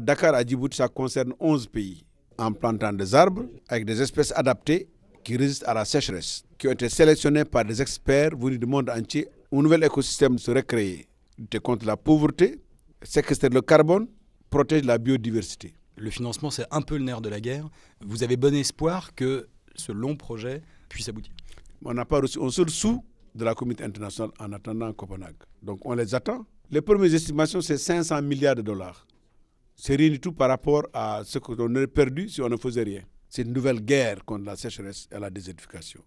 Dakar à Djibouti, ça concerne 11 pays en plantant des arbres avec des espèces adaptées qui résistent à la sécheresse, qui ont été sélectionnées par des experts venus du monde entier. Un nouvel écosystème serait créé, lutter contre la pauvreté, séquestrer le carbone, protège la biodiversité. Le financement, c'est un peu le nerf de la guerre. Vous avez bon espoir que ce long projet puisse aboutir On n'a pas reçu un seul sou de la communauté internationale en attendant Copenhague. Donc on les attend. Les premières estimations, c'est 500 milliards de dollars. C'est rien du tout par rapport à ce qu'on aurait perdu si on ne faisait rien. C'est une nouvelle guerre contre la sécheresse et la désertification.